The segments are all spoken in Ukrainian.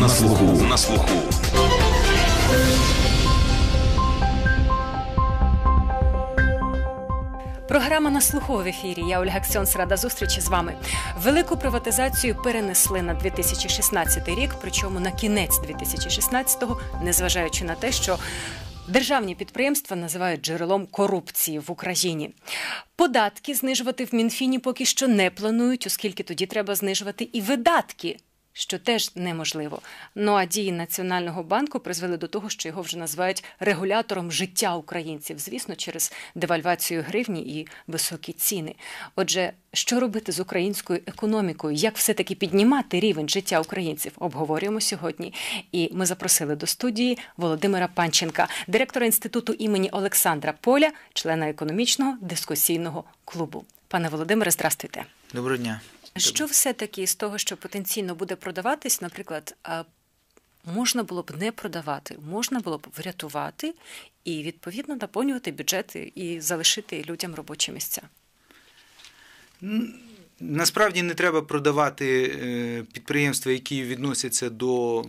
на слуху. На слуху. Програма на слуху в ефірі. Я Ольга Ксьонс, рада зустрічі з вами. Велику приватизацію перенесли на 2016 рік, причому на кінець 2016-го, незважаючи на те, що державні підприємства називають джерелом корупції в Україні. Податки знижувати в Мінфіні поки що не планують, оскільки тоді треба знижувати і видатки що теж неможливо. Ну а дії Національного банку призвели до того, що його вже називають регулятором життя українців, звісно, через девальвацію гривні і високі ціни. Отже, що робити з українською економікою, як все-таки піднімати рівень життя українців? Обговорюємо сьогодні. І ми запросили до студії Володимира Панченка, директора інституту імені Олександра Поля, члена економічного дискусійного клубу. Пане Володимире, здрастуйте. Доброго дня. Що все-таки з того, що потенційно буде продаватись, наприклад, можна було б не продавати, можна було б врятувати і відповідно наповнювати бюджети і залишити людям робочі місця? Насправді не треба продавати е, підприємства, які відносяться до е,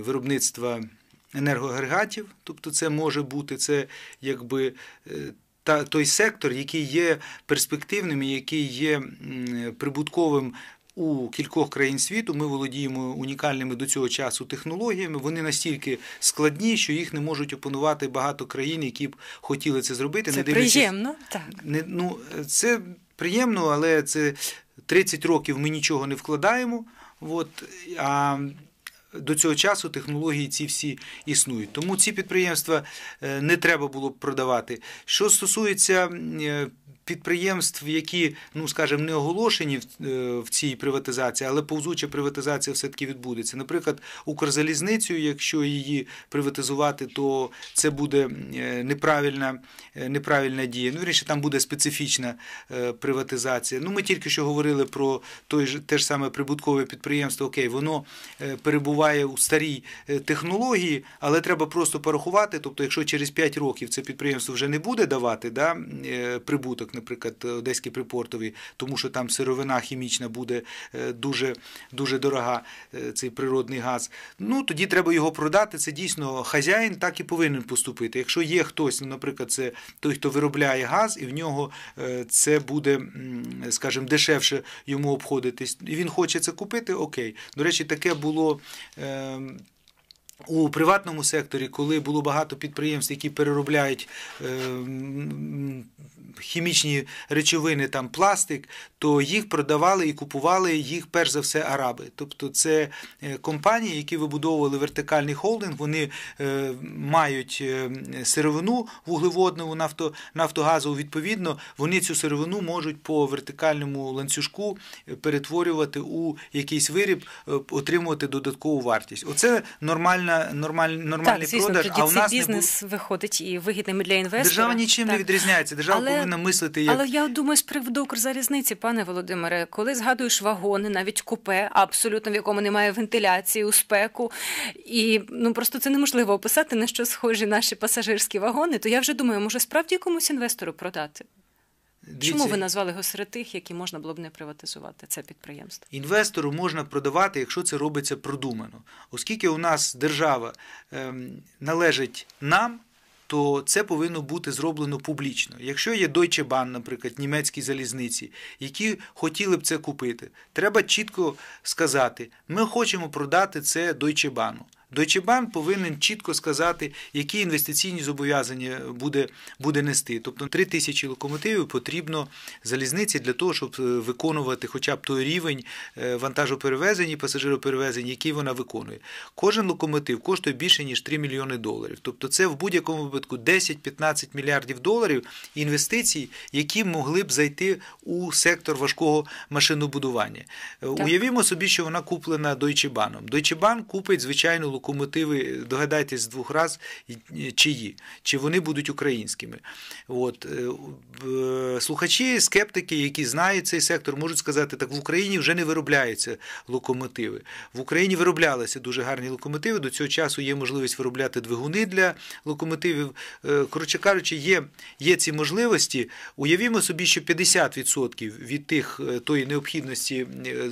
виробництва енергоагрегатів. Тобто, це може бути це якби е, та той сектор, який є перспективним, і який є прибутковим. У кількох країн світу ми володіємо унікальними до цього часу технологіями. Вони настільки складні, що їх не можуть опанувати багато країн, які б хотіли це зробити. Це не дивлячись... приємно, так не ну це приємно, але це 30 років ми нічого не вкладаємо. От а до цього часу технології ці всі існують. Тому ці підприємства е, не треба було б продавати. Що стосується е, підприємств, які, ну скажімо, не оголошені е, в цій приватизації, але повзуча приватизація все таки відбудеться. Наприклад, Укрзалізницю, якщо її приватизувати, то це буде е, неправильна е, неправильна дія. Ну, вірніше, там буде специфічна приватизація. Ну, ми тільки що говорили про той ж те ж саме прибуткове підприємство. Окей, воно перебуває у старій технології, але треба просто порахувати. Тобто, якщо через 5 років це підприємство вже не буде давати да, прибуток наприклад, Одеський припортовий, тому що там сировина хімічна буде е, дуже дуже дорога, е, цей природний газ. Ну тоді треба його продати. Це дійсно хазяїн так і повинен поступити. Якщо є хтось, наприклад, це той, хто виробляє газ, і в нього е, це буде, скажімо, дешевше йому обходитись, і він хоче це купити. Окей, до речі, таке було. Ем, у приватному секторі, коли було багато підприємств, які переробляють е, хімічні речовини, там пластик, то їх продавали і купували їх перш за все араби. Тобто це е, компанії, які вибудовували вертикальний холдинг, вони е, мають сировину вуглеводну нафто, нафтогазову, відповідно, вони цю сировину можуть по вертикальному ланцюжку перетворювати у якийсь виріб, отримувати додаткову вартість. Оце нормальна нормальна, нормаль, нормальний продаж. Тоді а у нас бізнес не був... виходить і вигідними для інвесторів. Держава нічим так. не відрізняється. Держава але, повинна мислити. як... Але я думаю, з приводу «Укрзалізниці», пане Володимире, коли згадуєш вагони, навіть купе, абсолютно в якому немає вентиляції у спеку, і ну просто це неможливо описати на що схожі наші пасажирські вагони. То я вже думаю, може справді комусь інвестору продати. Дивіться, Чому ви назвали його серед тих, які можна було б не приватизувати це підприємство? Інвестору можна продавати, якщо це робиться продумано. Оскільки у нас держава ем, належить нам, то це повинно бути зроблено публічно. Якщо є Deutsche Bahn, наприклад, німецькі залізниці, які хотіли б це купити, треба чітко сказати: ми хочемо продати це Deutsche Bahn. Deutsche Bank повинен чітко сказати, які інвестиційні зобов'язання буде буде нести. Тобто 3 тисячі локомотивів потрібно залізниці для того, щоб е, виконувати хоча б той рівень е, вантажоперевезень і пасажироперевезень, який вона виконує. Кожен локомотив коштує більше ніж 3 мільйони доларів. Тобто, це в будь-якому випадку 10-15 мільярдів доларів інвестицій, які могли б зайти у сектор важкого машинобудування. Е, так. Уявімо собі, що вона куплена Deutsche Bank. Deutsche Bank купить звичайну локомотиви, догадайтесь з двох раз, чиї, чи вони будуть українськими. От. Е, е, слухачі, скептики, які знають цей сектор, можуть сказати, так в Україні вже не виробляються локомотиви. В Україні вироблялися дуже гарні локомотиви. До цього часу є можливість виробляти двигуни для локомотивів. Е, коротше кажучи, є є ці можливості. Уявімо собі, що 50% від тих тої необхідності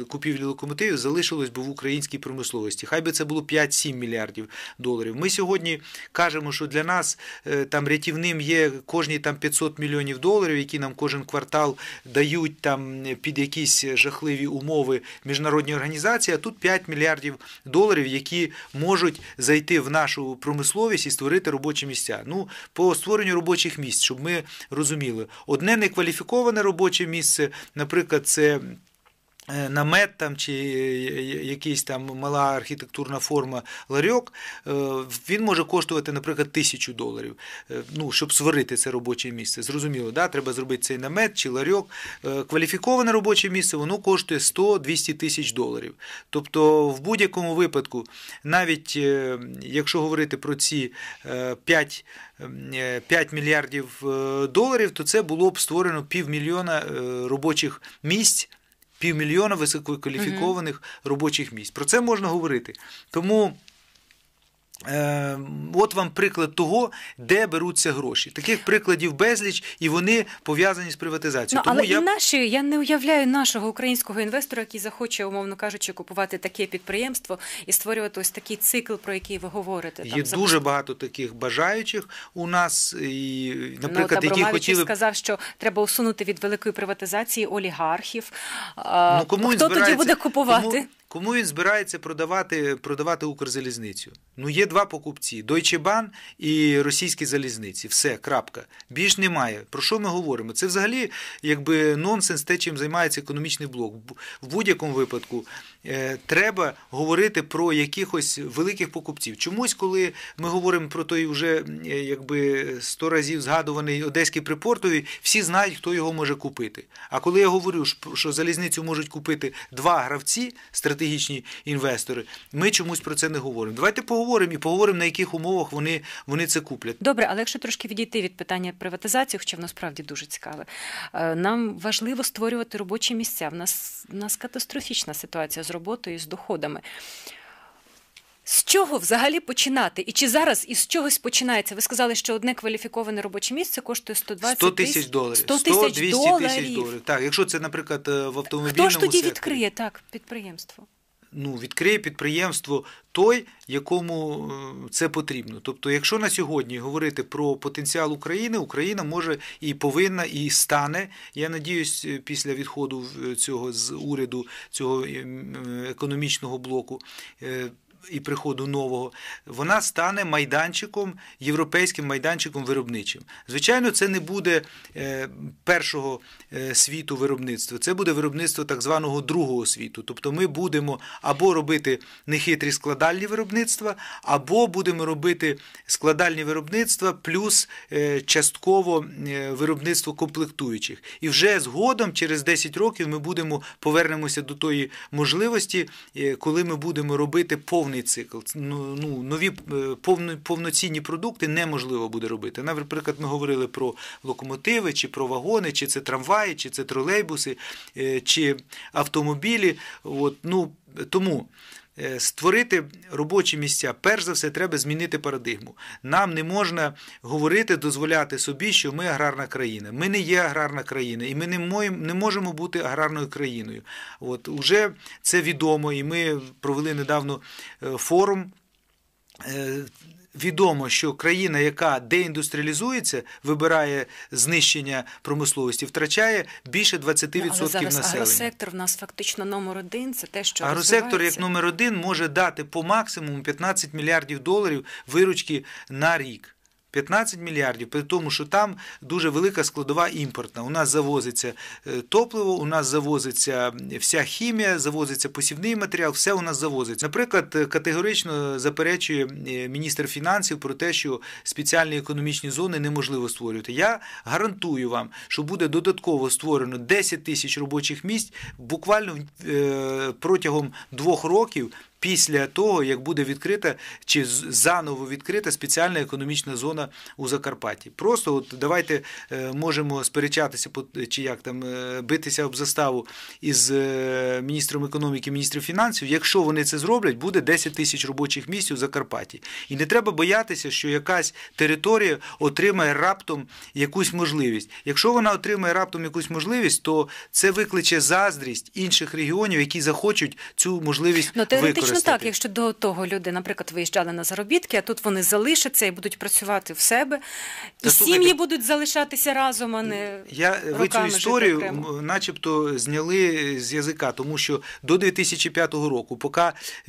купівлі локомотивів залишилось би в українській промисловості. Хай би це було 5-7% мільярдів доларів. Ми сьогодні кажемо, що для нас е, там рятівним є кожні там 500 мільйонів доларів, які нам кожен квартал дають там під якісь жахливі умови міжнародні організації. А тут 5 мільярдів доларів, які можуть зайти в нашу промисловість і створити робочі місця. Ну, по створенню робочих місць, щоб ми розуміли, одне некваліфіковане робоче місце, наприклад, це. Е, намет там чи е, е, якийсь там мала архітектурна форма ларьок, він може коштувати, наприклад, тисячу доларів, ну, щоб сварити це робоче місце. Зрозуміло, да? треба зробити цей намет чи ларьок. Кваліфіковане робоче місце воно коштує 100-200 тисяч доларів. Тобто, в будь-якому випадку, навіть якщо говорити про ці 5 5 мільярдів доларів, то це було б створено півмільйона робочих місць півмільйона висококваліфікованих робочих місць. Про це можна говорити. Тому Ем, от вам приклад того, де беруться гроші. Таких прикладів безліч, і вони пов'язані з приватизацією. Ну, Тому але я... і наші я не уявляю нашого українського інвестора, який захоче, умовно кажучи, купувати таке підприємство і створювати ось такий цикл, про який ви говорите. Є там, дуже багато таких бажаючих у нас, і, ну, наприклад, ну, які хотіли сказав, що треба усунути від великої приватизації олігархів. Ну, кому Хто тоді буде купувати? Кому... Кому він збирається продавати продавати Укрзалізницю? Ну, є два покупці: Deutsche Bahn і російські залізниці. Все, крапка. Більш немає. Про що ми говоримо? Це взагалі якби нонсенс, те, чим займається економічний блок. В будь-якому випадку е, треба говорити про якихось великих покупців. Чомусь, коли ми говоримо про той вже е, якби сто разів згадуваний одеський припортовий, всі знають, хто його може купити. А коли я говорю, що залізницю можуть купити два гравці, стратегічні стратегічні інвестори. Ми чомусь про це не говоримо. Давайте поговоримо і поговоримо, на яких умовах вони вони це куплять. Добре, але якщо трошки відійти від питання приватизації, хоча воно справді дуже цікаве, е, нам важливо створювати робочі місця. В нас в нас катастрофічна ситуація з роботою з доходами чого взагалі починати? І чи зараз із чогось починається? Ви сказали, що одне кваліфіковане робоче місце коштує 120 100 тисяч доларів. 100 тисяч доларів. Так, якщо це, наприклад, е, в автомобільному Хто ж тоді секторі. відкриє так підприємство? Ну, відкриє підприємство той, якому е, це потрібно. Тобто, якщо на сьогодні говорити про потенціал України, Україна може і повинна, і стане. Я надіюсь, е, після відходу цього з уряду цього ем, економічного блоку і приходу нового, вона стане майданчиком, європейським майданчиком виробничим. Звичайно, це не буде е, першого е, світу виробництва, це буде виробництво так званого другого світу. Тобто ми будемо або робити нехитрі складальні виробництва, або будемо робити складальні виробництва плюс е, частково виробництво комплектуючих. І вже згодом, через 10 років, ми будемо повернемося до тої можливості, коли ми будемо робити повне повний цикл. Ну, ну, Нові е, повноцінні продукти неможливо буде робити. Наприклад, ми говорили про локомотиви, чи про вагони, чи це трамваї, чи це тролейбуси, е, чи автомобілі. От, ну, Тому Е, створити робочі місця, перш за все, треба змінити парадигму. Нам не можна говорити, дозволяти собі, що ми аграрна країна. Ми не є аграрна країна, і ми не можемо бути аграрною країною. От уже це відомо, і ми провели недавно е, форум. Е, відомо, що країна, яка деіндустріалізується, вибирає знищення промисловості, втрачає більше 20% ну, Але зараз населення. Агросектор в нас фактично номер один. Це те, що агросектор, як номер один, може дати по максимуму 15 мільярдів доларів виручки на рік. 15 мільярдів, при тому, що там дуже велика складова імпортна. У нас завозиться е, топливо, у нас завозиться вся хімія, завозиться посівний матеріал, все у нас завозиться. Наприклад, е, категорично заперечує е, міністр фінансів про те, що спеціальні економічні зони неможливо створювати. Я гарантую вам, що буде додатково створено 10 тисяч робочих місць буквально протягом двох років після того, як буде відкрита чи заново відкрита спеціальна економічна зона у Закарпатті. Просто от давайте е, можемо сперечатися чи як там е, битися об заставу із е, міністром економіки, міністром фінансів. Якщо вони це зроблять, буде 10 тисяч робочих місць у Закарпатті. І не треба боятися, що якась територія отримає раптом якусь можливість. Якщо вона отримає раптом якусь можливість, то це викличе заздрість інших регіонів, які захочуть цю можливість використати. Ну, точно так, якщо до того люди, наприклад, виїжджали на заробітки, а тут вони залишаться і будуть працювати в себе, і сім'ї будуть залишатися разом, а не я ви цю історію, окремо. начебто, зняли з язика, тому що до 2005 року, поки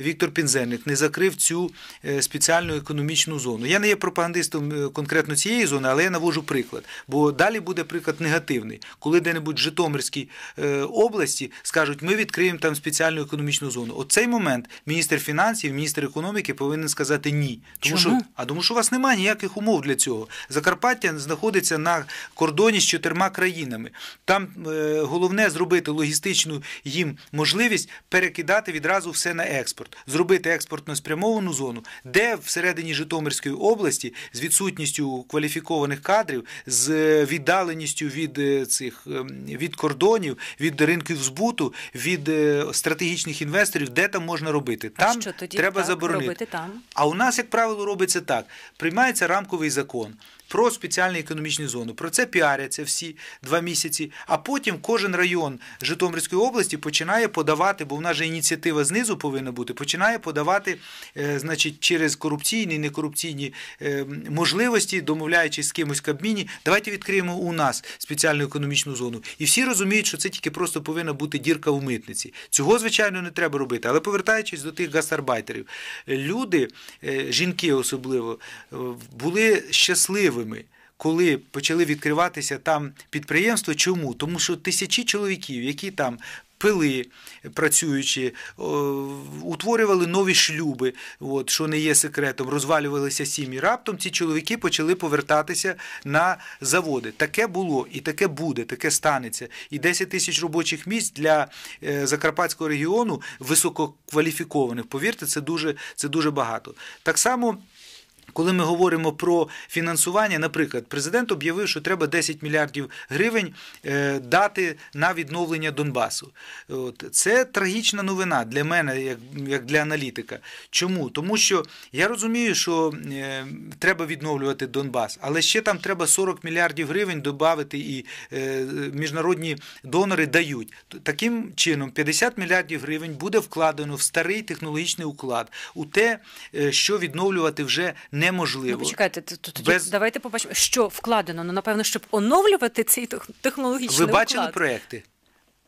Віктор Пінзенник не закрив цю е, спеціальну економічну зону. Я не є пропагандистом е, конкретно цієї зони, але я навожу приклад. Бо далі буде приклад негативний, коли де-небудь в Житомирській е, області скажуть, ми відкриємо там спеціальну економічну зону. Оцей момент міністр фінансів, міністр економіки повинен сказати ні. Тому Чому? що а тому, що у вас немає ніяких умов для цього. Закарпаття знаходиться на кордоні з чотирма країнами. Там е, головне зробити логістичну їм можливість перекидати відразу все на експорт, зробити експортно спрямовану зону, де всередині Житомирської області з відсутністю кваліфікованих кадрів, з е, віддаленістю від е, цих е, від кордонів, від ринків збуту, від стратегічних інвесторів, де там можна робити робити там, а що тоді треба так, заборонити. Робити там? А у нас, як правило, робиться так: приймається рамковий закон про спеціальні економічні зони. Про це піаряться всі два місяці. А потім кожен район Житомирської області починає подавати, бо в нас же ініціатива знизу повинна бути, починає подавати, е, значить, через корупційні, некорупційні е, можливості, домовляючись з кимось в Кабміні, давайте відкриємо у нас спеціальну економічну зону. І всі розуміють, що це тільки просто повинна бути дірка в митниці. Цього, звичайно, не треба робити. Але повертаючись до тих гастарбайтерів, люди, е, жінки особливо, були щасливі щасливими, коли почали відкриватися там підприємства. Чому? Тому що тисячі чоловіків, які там пили працюючи, утворювали нові шлюби, от, що не є секретом, розвалювалися сім'ї. Раптом ці чоловіки почали повертатися на заводи. Таке було, і таке буде, таке станеться. І 10 тисяч робочих місць для е, Закарпатського регіону висококваліфікованих. Повірте, це дуже, це дуже багато. Так само. Коли ми говоримо про фінансування, наприклад, президент об'явив, що треба 10 мільярдів гривень е, дати на відновлення Донбасу. От це трагічна новина для мене, як як для аналітика. Чому? Тому що я розумію, що е, треба відновлювати Донбас, але ще там треба 40 мільярдів гривень додати, і е, міжнародні донори дають. Таким чином, 50 мільярдів гривень буде вкладено в старий технологічний уклад, у те, що відновлювати вже не. Ну, неможливо. Ну, почекайте, тут без... давайте побачимо, що вкладено. Ну, напевно, щоб оновлювати цей технологічний Ви бачили вклад. проекти?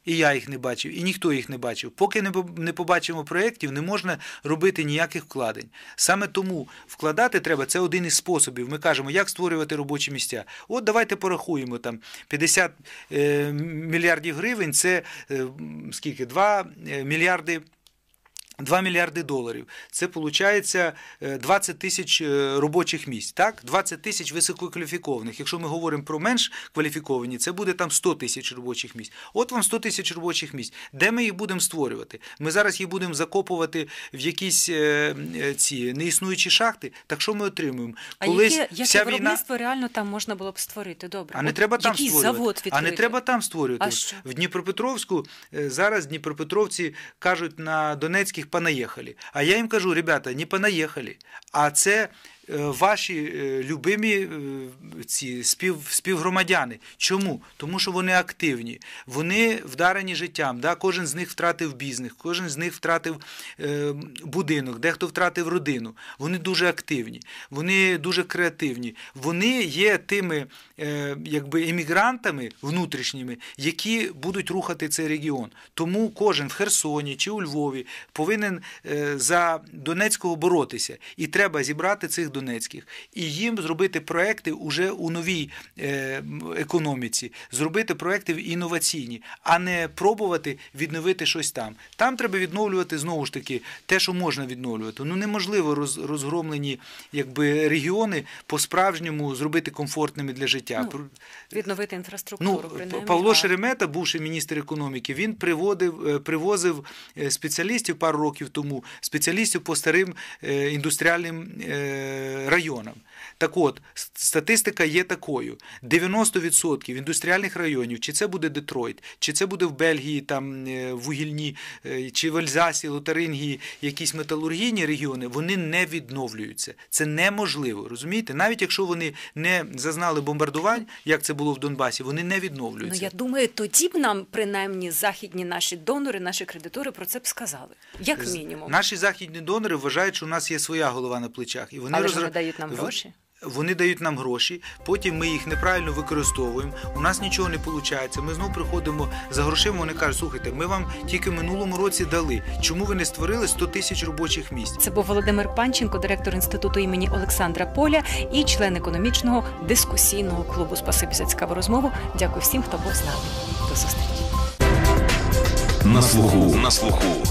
І я їх не бачив, і ніхто їх не бачив. Поки не побачимо проєктів, не можна робити ніяких вкладень. Саме тому вкладати треба це один із способів. Ми кажемо, як створювати робочі місця. От давайте порахуємо там 50 е, мільярдів гривень це е, скільки 2 е, мільярди. 2 мільярди доларів. Це е, виходить 20 тисяч е, робочих місць. Так, 20 тисяч висококваліфікованих. Якщо ми говоримо про менш кваліфіковані, це буде там 100 тисяч робочих місць. От вам 100 тисяч робочих місць. Де ми їх будемо створювати? Ми зараз їх будемо закопувати в якісь е, ці неіснуючі шахти. Так що ми отримуємо? Колись а яке, вся виробництво війна... реально там можна було б створити? Добре, а не треба там створювати. Завод відкрити? а не треба там створювати а що? в Дніпропетровську. Зараз Дніпропетровці кажуть на Донецьких. Понаехали, А я їм кажу, ребята, не понаехали, А це Е, ваші е, любимі е, ці спів, співгромадяни. Чому? Тому що вони активні, вони вдарені життям. Да? Кожен з них втратив бізнес, кожен з них втратив будинок, дехто втратив родину. Вони дуже активні, вони дуже креативні. Вони є тими якби, емігрантами внутрішніми, які будуть рухати цей регіон. Тому кожен в Херсоні чи у Львові повинен за Донецького боротися. І треба зібрати цих донецьких Донецьких, і їм зробити проекти уже у новій е, економіці, зробити проекти в інноваційні, а не пробувати відновити щось там. Там треба відновлювати знову ж таки те, що можна відновлювати. Ну неможливо розгромлені якби регіони по справжньому зробити комфортними для життя. Ну, відновити інфраструктуру. Ну, принаймні. Павло Шеремета, бувши міністр економіки, він приводив е, привозив е, спеціалістів пару років тому, спеціалістів по старим індустріальним районам. Так от, статистика є такою: 90% індустріальних районів, чи це буде Детройт, чи це буде в Бельгії, там е, вугільні, е, чи в Ельзасі, Лотарингії, якісь металургійні регіони, вони не відновлюються. Це неможливо, розумієте? Навіть якщо вони не зазнали бомбардувань, як це було в Донбасі, вони не відновлюються. Ну я думаю, тоді б нам принаймні західні наші донори, наші кредитори про це б сказали. Як мінімум, наші західні донори вважають, що у нас є своя голова на плечах, і вони Але розр... ж вони дають нам гроші. Вони дають нам гроші, потім ми їх неправильно використовуємо. У нас нічого не виходить. Ми знову приходимо за грошима. Вони кажуть, слухайте, ми вам тільки минулому році дали. Чому ви не створили 100 тисяч робочих місць? Це був Володимир Панченко, директор інституту імені Олександра Поля і член економічного дискусійного клубу. Спасибі за цікаву розмову. Дякую всім, хто був з нами. До зустрічі. На слуху, на слуху.